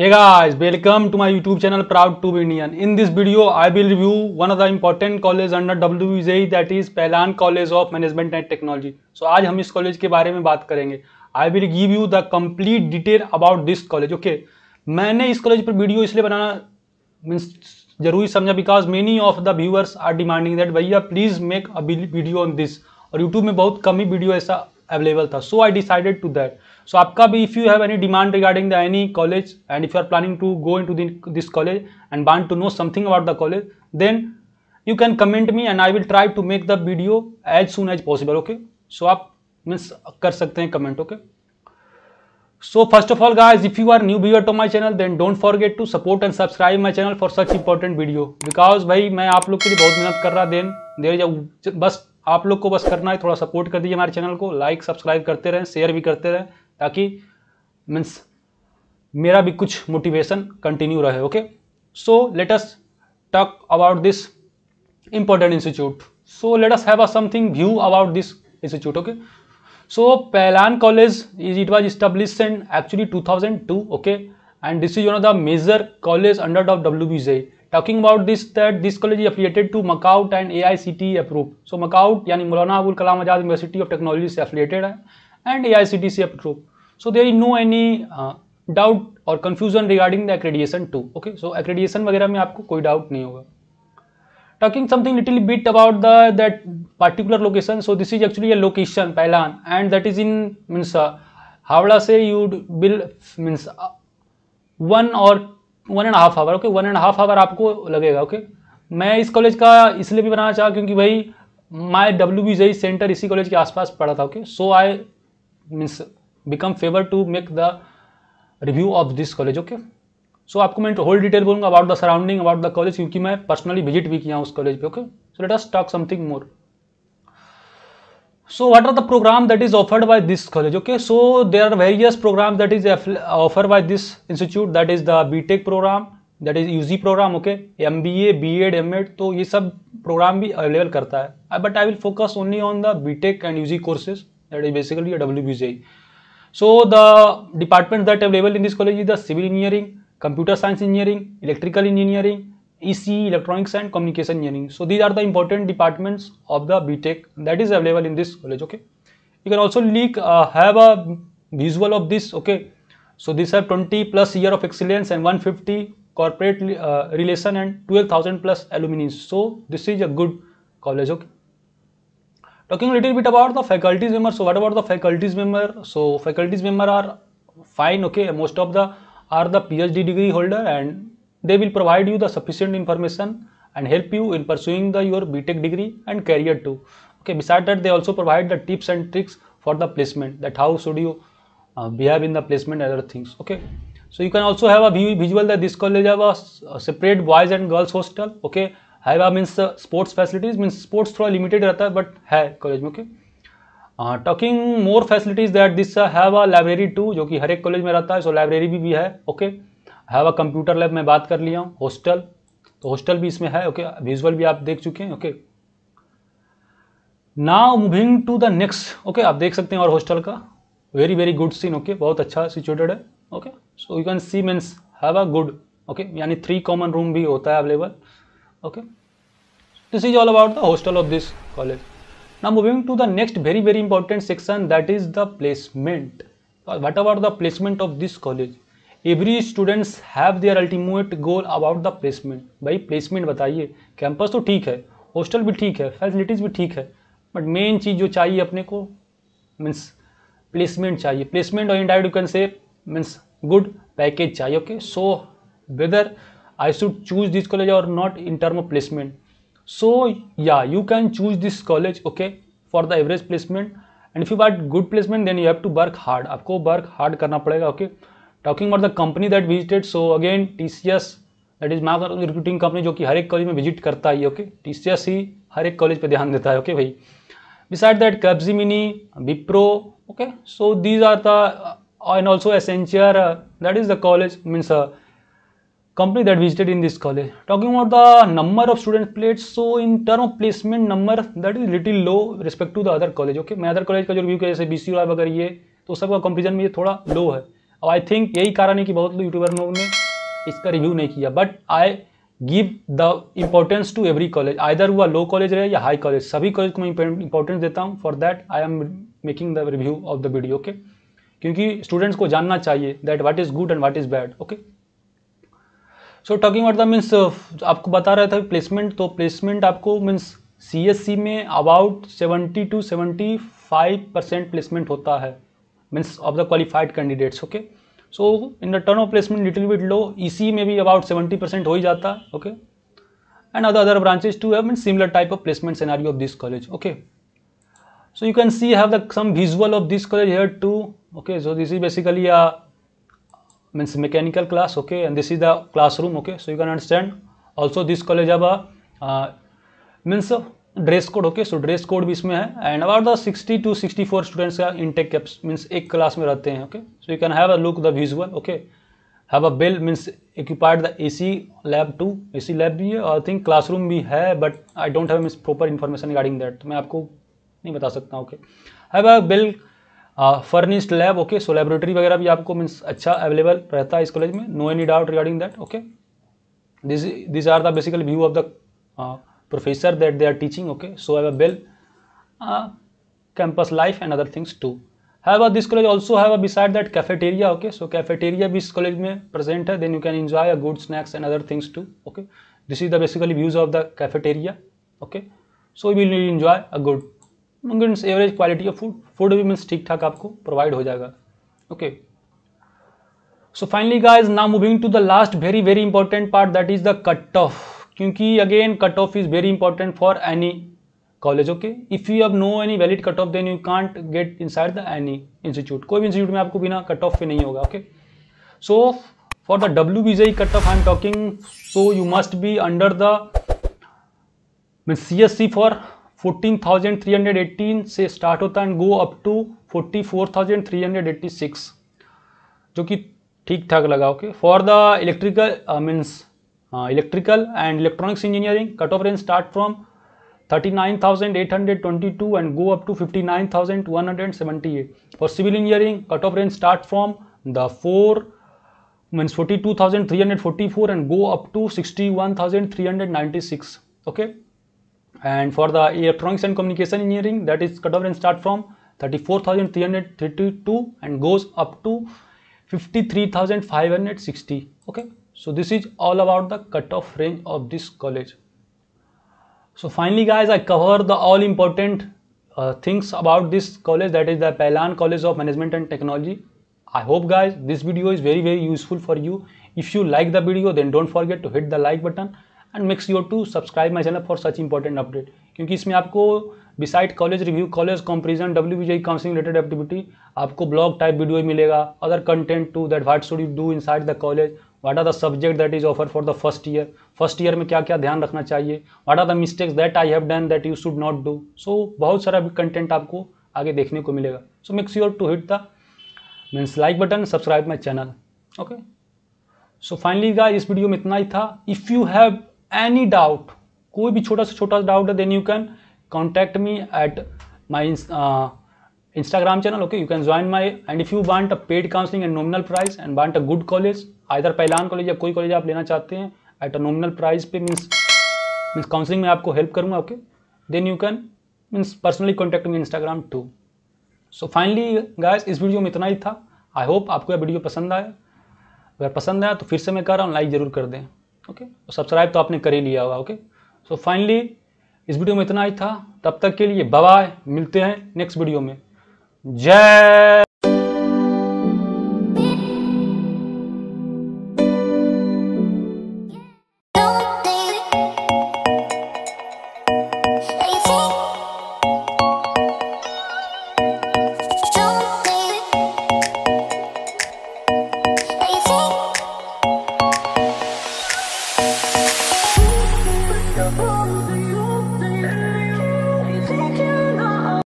Hey guys, welcome to my YouTube channel Proud to be Indian. In this video, I will review one of the important college under WJ that is Pehlan College of Management and Technology. So आज हम इस college के बारे में बात करेंगे I will give you the complete detail about this college okay मैंने इस कॉलेज पर वीडियो इसलिए बनाना मीन्स जरूरी समझा because many of the viewers are demanding that भैया please make a video on this और यूट्यूब में बहुत कम ही वीडियो ऐसा अवेलेबल था so I decided to that so आपका भी if you have any demand regarding the any college and if you are planning to go into this college and want to know something about the college then you can comment me and I will try to make the video as soon as possible okay so आप means कर सकते हैं comment okay so first of all guys if you are new viewer to my channel then don't forget to support and subscribe my channel for such important video because भाई मैं आप लोग के लिए बहुत मेहनत कर रहा देन देर बस आप लोग को बस करना है थोड़ा सपोर्ट कर दीजिए हमारे चैनल को लाइक सब्सक्राइब करते रहें शेयर भी करते रहें ताकि मीन्स मेरा भी कुछ मोटिवेशन कंटिन्यू रहे okay so let us talk about this important institute so let us have a something view about this institute okay so Pailan college is it was establish and actually two thousand two okay and this is one of the major college under of W B J talking about this that this college affiliated to MAKAUT and A I C T approve so मकाउट यानी Maulana Abul Kalam Azad university of technology से affiliated है and A I C T से approve so there is no any doubt और confusion regarding the accreditation to okay so accreditation वगैरह में आपको कोई doubt नहीं होगा talking something little bit about the that particular location so this is actually a location Pailan and that is in means Howrah से you'd will means one or one and half hour okay one and half hour आपको लगेगा okay मैं इस college का इसलिए भी बनाना चाहा क्योंकि भाई my W B JEE centre इसी कॉलेज के आसपास पढ़ा था okay so I means become favour to make the review of this college okay so आपको मैं होल डिटेल बोलूँगा about the surrounding about the college क्योंकि मैं पर्सनली विजिट भी किया उस कॉलेज पे okay so let us talk something more what are the programme that is offered by this college okay so so are various programme that is offer by this institute that is the B tech programme that is U G programme okay M B A B Ed M Ed तो ये सब programme भी available करता है but I will focus only on the B tech and U G courses that is basically W B J so the department that available in this college is the civil engineering computer science engineering electrical engineering EC, Electronics and Communication Engineering. So these are the important departments of the BTEC that is available in this college. Okay, you can also leak, uh, have a visual of this. Okay, so these have 20 plus year of excellence and 150 corporate uh, relation and 12,000 plus alumni. So this is a good college. Okay. Talking a little bit about the faculties member. So what about the faculties member? So faculties member are fine. Okay, most of the are the PhD degree holder and They will provide you the sufficient information and help you in pursuing the your BTech degree and career too. Okay, besides that, they also provide the tips and tricks for the placement that how should you uh, behave in the placement and other things. Okay, so you can also have a visual that this college have a, a separate boys and girls hostel. Okay, have a means uh, sports facilities means sports थोड़ा limited रहता है but है college में okay. Talking more facilities that this have a library too जो कि हर एक college में रहता है सो so लाइब्रेरी भी, भी है okay okay? Have a computer lab मैं बात कर लिया हूँ हॉस्टल तो हॉस्टल भी इसमें है ओके okay? विजुअल भी आप देख चुके हैं okay now moving to the next okay आप देख सकते हैं और हॉस्टल का very very good scene okay बहुत अच्छा सिचुएटेड है okay so you can see means have a good okay यानी थ्री कॉमन रूम भी होता है available okay this is all about the hostel of this college now moving to the next very very important section that is the placement what about the placement of this college every students have their ultimate goal about the placement भाई placement बताइए campus तो ठीक है hostel भी ठीक है facilities भी ठीक है बट मेन चीज़ जो चाहिए अपने को मीन्स प्लेसमेंट चाहिए प्लेसमेंट और indeed you can say means good package चाहिए okay so whether I should choose this college or not in term of placement so या you can choose this college okay for the average placement and if you want good placement then you have to work hard आपको work hard करना पड़ेगा okay okay? Talking about the company that visited so again T C S that is माफ recruiting company जो कि हर एक college में visit करता है ओके टी सी एस ही हर एक कॉलेज पर ध्यान देता है ओके okay, भाई beside that Capgemini Wipro okay so these are the and also Accenture that is the college means company that visited in this college talking about the number of student placed so in term of placement number that is little low respect to the other college okay मैं other college का जो review किया जैसे B C वगैरह ये तो सबका comparison में ये थोड़ा लो है अब आई थिंक यही कारण है कि बहुत लोग यूट्यूबर लोगों ने इसका रिव्यू नहीं किया but I give the importance to every college either हुआ लो कॉलेज रहे या हाई कॉलेज सभी कॉलेज को मैं इंपॉर्टेंस देता हूँ for that I am making the review of the video okay क्योंकि स्टूडेंट्स को जानना चाहिए that what is good and what is bad okay so talking about the means आपको बता रहा था प्लेसमेंट तो प्लेसमेंट आपको मीन्स सी e में about seventy two seventy five percent placement होता है means of the qualified candidates okay so in the turn of placement little bit low EC में भी अबाउट सेवेंटी परसेंट हो ही जाता okay and other other branches too है mean similar type of placement scenario of this college okay so you can see have the some visual of this college here too okay so this is basically a means mechanical class okay and this is the classroom okay so you can understand also this college अब means dress code okay so dress code भी इसमें है and about the 60 to 64 students का intake caps means एक class में रहते हैं okay so you can have a look the visual okay have a well means part the AC lab too AC lab भी है आई थिंक क्लासरूम भी है but I don't have means proper information regarding that मैं आपको नहीं बता सकता okay have a well furnished lab okay so laboratory वगैरह भी आपको मीन्स अच्छा अवेलेबल रहता है इस कॉलेज में no any doubt regarding that okay this this are the basic view of the professor that they are teaching okay so have a bell uh, campus life and other things too however this college also have a beside that cafeteria okay so cafeteria भी इस college में present है then you can enjoy a good snacks and other things too okay this is the basically views of the cafeteria okay so you will enjoy a good means average quality of food food भी means ठीक ठाक आपको provide हो जाएगा okay so finally guys now moving to the last very very important part that is the cut off क्योंकि again cut off is very important for any college okay if you have no any valid cut off then you can't get inside the any institute कोई भी institute में आपको बिना cut off पे नहीं होगा okay so for the W B JEE cut off I am talking so you must be under the C S C for fourteen thousand three hundred eighteen से start होता है and go up to six जो कि ठीक ठाक लगा okay for the electrical means uh, electrical and electronics engineering cutoff range start from 39,822 and go up to 59,178 for civil engineering cutoff range start from the 4 means 42,344 and go up to 61,396 okay and for the electronics and communication engineering that is cutoff range start from 34,332 and goes up to 53,560 okay so this is all about the cutoff range of this college so finally guys i cover the all important uh, things about this college that is the Pailan College of Management and Technology. I hope guys this video is very very useful for you. If you like the video then don't forget to hit the like button and make sure to subscribe my channel for such important update क्योंकि इसमें आपको beside college review college comparison W B counselling related activity आपको blog type video मिलेगा other content too that what should you do inside the college what are the subject that is offer for the first year first year में क्या क्या ध्यान रखना चाहिए what are the mistakes that I have done that you should not do so बहुत सारा भी content आपको आगे देखने को मिलेगा so make sure to hit the means like button subscribe my channel okay so finally का इस वीडियो में इतना ही था if you have any doubt कोई भी छोटा सा छोटा डाउट है then you can contact me at my Instagram channel. Okay, you can join my and if you want a paid counseling and nominal price and want a good college, either पहलान college या कोई college आप लेना चाहते हैं at a nominal price पे means means counselling में आपको हेल्प करूँगा okay then you can means personally contact me Instagram too so finally guys इस वीडियो में इतना ही था आई होप आपको यह वीडियो पसंद आया अगर पसंद आया तो फिर से मैं कह रहा हूँ लाइक ज़रूर कर दें ओके और सब्सक्राइब तो आपने कर ही लिया हुआ ओके सो फाइनली इस वीडियो में इतना ही था तब तक के लिए बाय मिलते हैं नेक्स्ट वीडियो में जय